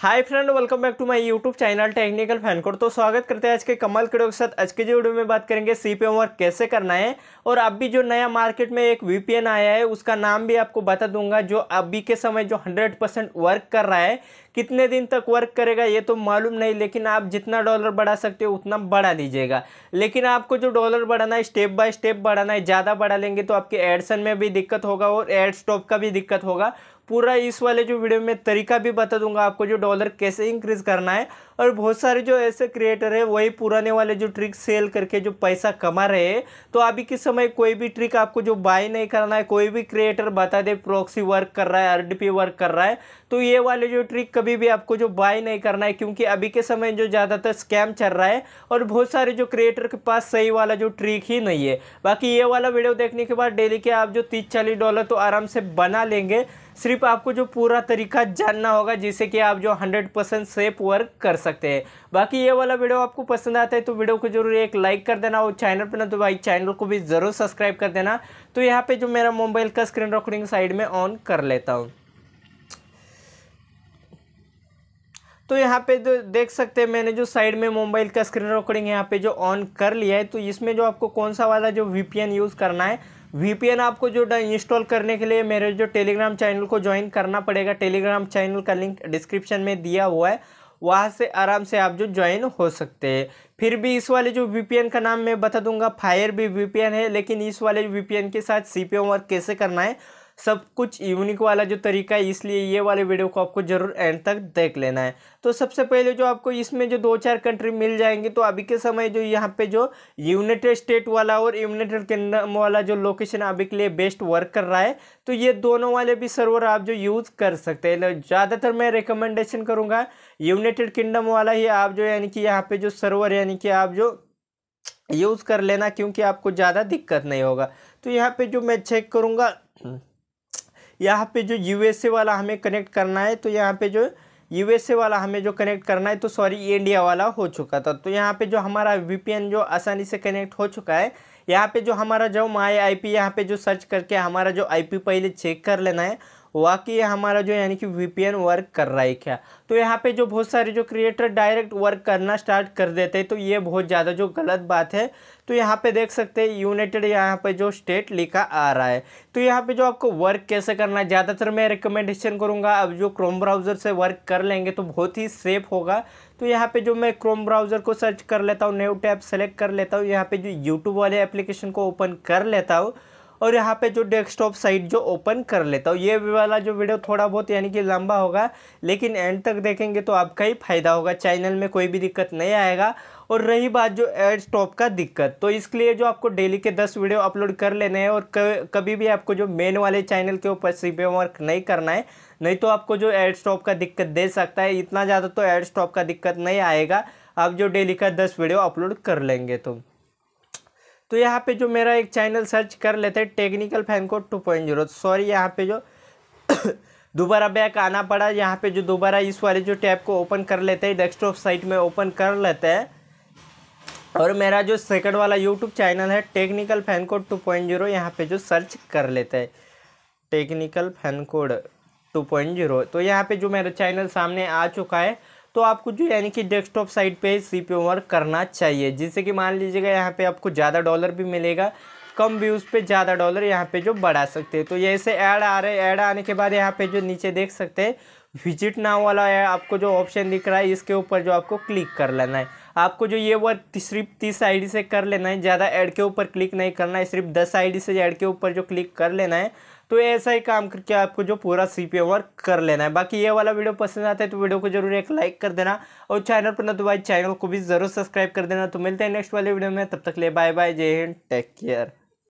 hi friend welcome back to my YouTube channel technical fan code तो स्वागत करते हैं आज के कमल कीड़ों के साथ आज के जो वीडियो में बात करेंगे सी पी वर्क कैसे करना है और अभी जो नया मार्केट में एक वीपीएन आया है उसका नाम भी आपको बता दूंगा जो अभी के समय जो 100 परसेंट वर्क कर रहा है कितने दिन तक वर्क करेगा ये तो मालूम नहीं लेकिन आप जितना डॉलर बढ़ा सकते हो उतना बढ़ा लीजिएगा लेकिन आपको जो डॉलर बढ़ाना है स्टेप बाय स्टेप बढ़ाना है ज़्यादा बढ़ा लेंगे तो आपके एडसन में भी दिक्कत होगा और एड स्टॉप का भी दिक्कत होगा पूरा इस वाले जो वीडियो में तरीका भी बता दूंगा आपको जो डॉलर कैसे इंक्रीज़ करना है और बहुत सारे जो ऐसे क्रिएटर है वही पुराने वाले जो ट्रिक सेल करके जो पैसा कमा रहे हैं तो अभी के समय कोई भी ट्रिक आपको जो बाय नहीं करना है कोई भी क्रिएटर बता दे प्रॉक्सी वर्क कर रहा है आर वर्क कर रहा है तो ये वाले जो ट्रिक कभी भी आपको जो बाय नहीं करना है क्योंकि अभी के समय जो ज़्यादातर स्कैम चल रहा है और बहुत सारे जो क्रिएटर के पास सही वाला जो ट्रिक ही नहीं है बाकी ये वाला वीडियो देखने के बाद डेली के आप जो तीस चालीस डॉलर तो आराम से बना लेंगे सिर्फ आपको जो पूरा तरीका जानना होगा जिससे कि आप जो 100 परसेंट सेफ वर्क कर सकते हैं बाकी ये वाला वीडियो आपको पसंद आता है तो वीडियो को जरूर एक लाइक कर देना और चैनल पर ना तो भाई चैनल को भी ज़रूर सब्सक्राइब कर देना तो यहाँ पर जो मेरा मोबाइल का स्क्रीन रिकॉर्डिंग साइड में ऑन कर लेता हूँ तो यहाँ पे जो देख सकते हैं मैंने जो साइड में मोबाइल का स्क्रीन रिकॉर्डिंग यहाँ पे जो ऑन कर लिया है तो इसमें जो आपको कौन सा वाला जो वी यूज़ करना है वी आपको जो इंस्टॉल करने के लिए मेरे जो टेलीग्राम चैनल को ज्वाइन करना पड़ेगा टेलीग्राम चैनल का लिंक डिस्क्रिप्शन में दिया हुआ है वहाँ से आराम से आप जो ज्वाइन हो सकते हैं फिर भी इस वाले जो वी का नाम मैं बता दूंगा फायर भी वी है लेकिन इस वाले वी के साथ सी पी वर्क कैसे करना है सब कुछ यूनिक वाला जो तरीका है इसलिए ये वाले वीडियो को आपको ज़रूर एंड तक देख लेना है तो सबसे पहले जो आपको इसमें जो दो चार कंट्री मिल जाएंगे तो अभी के समय जो यहाँ पे जो यूनाइटेड स्टेट वाला और यूनाइटेड किंगडम वाला जो लोकेशन अभी के लिए बेस्ट वर्क कर रहा है तो ये दोनों वाले भी सर्वर आप जो यूज़ कर सकते हैं ज़्यादातर मैं रिकमेंडेशन करूँगा यूनाइटेड किंगडम वाला ही आप जो यानी कि यहाँ पे जो सर्वर यानी कि आप जो यूज़ कर लेना क्योंकि आपको ज़्यादा दिक्कत नहीं होगा तो यहाँ पे जो मैं चेक करूँगा यहाँ पे जो यूएसए वाला हमें कनेक्ट करना है तो यहाँ पे जो यूएसए वाला हमें जो कनेक्ट करना है तो सॉरी इंडिया वाला हो चुका था तो यहाँ पे जो हमारा वीपीएन जो आसानी से कनेक्ट हो चुका है यहाँ पे जो हमारा जो माई आईपी यहाँ पे जो सर्च करके हमारा जो आईपी पहले चेक कर लेना है वाकई हमारा जो यानी कि वीपीएन वर्क कर रहा है क्या तो यहाँ पे जो बहुत सारे जो क्रिएटर डायरेक्ट वर्क करना स्टार्ट कर देते हैं तो ये बहुत ज़्यादा जो गलत बात है तो यहाँ पे देख सकते हैं यूनाइटेड यहाँ पे जो स्टेट लिखा आ रहा है तो यहाँ पे जो आपको वर्क कैसे करना है ज़्यादातर मैं रिकमेंडेशन करूँगा अब जो क्रोम ब्राउज़र से वर्क कर लेंगे तो बहुत ही सेफ होगा तो यहाँ पे जो मैं क्रोम ब्राउज़र को सर्च कर लेता हूँ न्यू टैब सेलेक्ट कर लेता हूँ यहाँ पे जो यूट्यूब वाले एप्लीकेशन को ओपन कर लेता हूँ और यहाँ पे जो डेस्कटॉप साइट जो ओपन कर लेता हूँ ये वाला जो वीडियो थोड़ा बहुत यानी कि लंबा होगा लेकिन एंड तक देखेंगे तो आपका ही फ़ायदा होगा चैनल में कोई भी दिक्कत नहीं आएगा और रही बात जो एड स्टॉप का दिक्कत तो इसके लिए जो आपको डेली के दस वीडियो अपलोड कर लेने हैं और कभी भी आपको जो मेन वाले चैनल के ऊपर सीपे वर्क नहीं करना है नहीं तो आपको जो एड स्टॉप का दिक्कत दे सकता है इतना ज़्यादा तो एड स्टॉप का दिक्कत नहीं आएगा आप जो डेली का दस वीडियो अपलोड कर लेंगे तो तो यहाँ पे जो मेरा एक चैनल सर्च कर लेते हैं technical fan code two point zero sorry यहाँ पे जो दोबारा बैक आना पड़ा यहाँ पे जो दोबारा इस वाले जो टैब को ओपन कर लेते हैं डेस्कटॉप साइट में ओपन कर लेते हैं और मेरा जो सेकंड वाला यूट्यूब चैनल है technical fan code two point zero यहाँ पे जो सर्च कर लेते हैं technical fan code two point zero तो यहाँ पे जो मेरा चैनल सामने आ चुका है तो आपको जो यानी कि डेस्कटॉप साइट पे सी पी वर्क करना चाहिए जिससे कि मान लीजिएगा यहाँ पे आपको ज़्यादा डॉलर भी मिलेगा कम व्यूज़ पे ज़्यादा डॉलर यहाँ पे जो बढ़ा सकते हैं तो ऐसे ऐड आ रहे ऐड आने के बाद यहाँ पे जो नीचे देख सकते हैं विजिट नाव वाला है आपको जो ऑप्शन दिख रहा है इसके ऊपर जो आपको क्लिक कर लेना है आपको जो ये वर्क सिर्फ तीस आई से कर लेना है ज़्यादा ऐड के ऊपर क्लिक नहीं करना है सिर्फ दस आई से ऐड के ऊपर जो क्लिक कर लेना है तो ऐसा ही काम करके आपको जो पूरा सी पी वर्क कर लेना है बाकी ये वाला वीडियो पसंद आता है तो वीडियो को जरूर एक लाइक कर देना और चैनल पर न तो चैनल को भी ज़रूर सब्सक्राइब कर देना तो मिलते हैं नेक्स्ट वाले वीडियो में तब तक ले बाय बाय जय हिंद टेक केयर